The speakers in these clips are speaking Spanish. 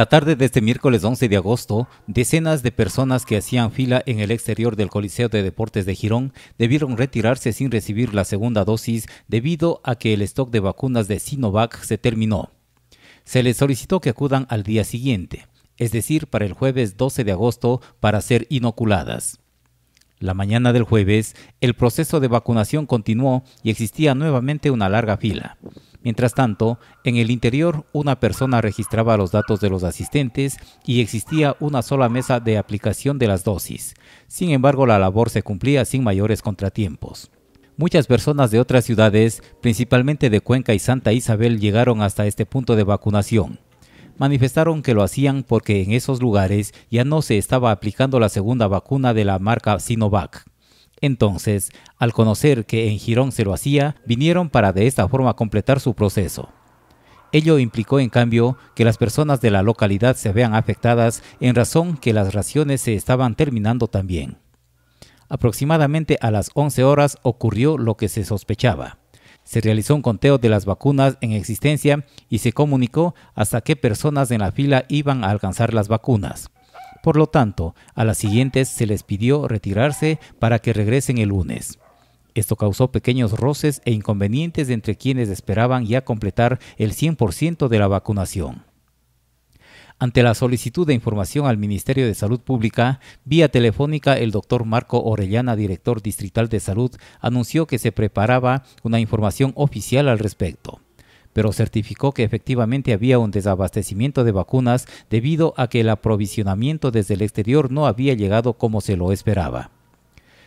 La tarde de este miércoles 11 de agosto, decenas de personas que hacían fila en el exterior del Coliseo de Deportes de Girón debieron retirarse sin recibir la segunda dosis debido a que el stock de vacunas de Sinovac se terminó. Se les solicitó que acudan al día siguiente, es decir, para el jueves 12 de agosto, para ser inoculadas. La mañana del jueves, el proceso de vacunación continuó y existía nuevamente una larga fila. Mientras tanto, en el interior una persona registraba los datos de los asistentes y existía una sola mesa de aplicación de las dosis. Sin embargo, la labor se cumplía sin mayores contratiempos. Muchas personas de otras ciudades, principalmente de Cuenca y Santa Isabel, llegaron hasta este punto de vacunación. Manifestaron que lo hacían porque en esos lugares ya no se estaba aplicando la segunda vacuna de la marca Sinovac. Entonces, al conocer que en Girón se lo hacía, vinieron para de esta forma completar su proceso. Ello implicó, en cambio, que las personas de la localidad se vean afectadas en razón que las raciones se estaban terminando también. Aproximadamente a las 11 horas ocurrió lo que se sospechaba. Se realizó un conteo de las vacunas en existencia y se comunicó hasta qué personas en la fila iban a alcanzar las vacunas. Por lo tanto, a las siguientes se les pidió retirarse para que regresen el lunes. Esto causó pequeños roces e inconvenientes entre quienes esperaban ya completar el 100% de la vacunación. Ante la solicitud de información al Ministerio de Salud Pública, vía telefónica el doctor Marco Orellana, director distrital de salud, anunció que se preparaba una información oficial al respecto pero certificó que efectivamente había un desabastecimiento de vacunas debido a que el aprovisionamiento desde el exterior no había llegado como se lo esperaba.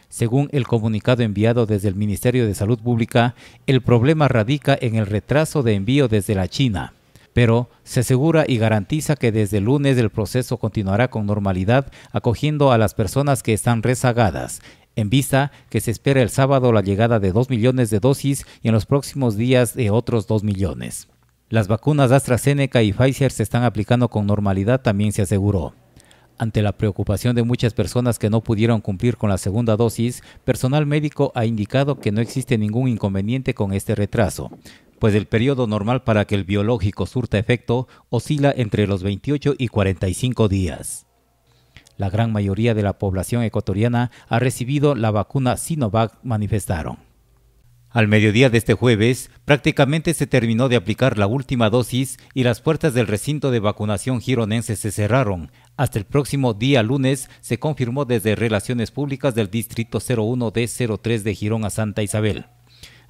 Según el comunicado enviado desde el Ministerio de Salud Pública, el problema radica en el retraso de envío desde la China pero se asegura y garantiza que desde el lunes el proceso continuará con normalidad, acogiendo a las personas que están rezagadas. En vista que se espera el sábado la llegada de 2 millones de dosis y en los próximos días de otros 2 millones. Las vacunas AstraZeneca y Pfizer se están aplicando con normalidad, también se aseguró. Ante la preocupación de muchas personas que no pudieron cumplir con la segunda dosis, personal médico ha indicado que no existe ningún inconveniente con este retraso, pues el periodo normal para que el biológico surta efecto oscila entre los 28 y 45 días. La gran mayoría de la población ecuatoriana ha recibido la vacuna Sinovac, manifestaron. Al mediodía de este jueves, prácticamente se terminó de aplicar la última dosis y las puertas del recinto de vacunación gironense se cerraron. Hasta el próximo día lunes se confirmó desde Relaciones Públicas del Distrito 01D03 de Girón a Santa Isabel.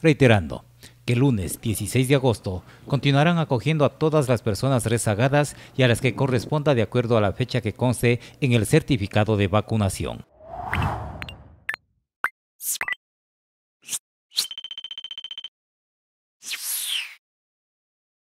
Reiterando, que el lunes 16 de agosto continuarán acogiendo a todas las personas rezagadas y a las que corresponda de acuerdo a la fecha que conste en el certificado de vacunación.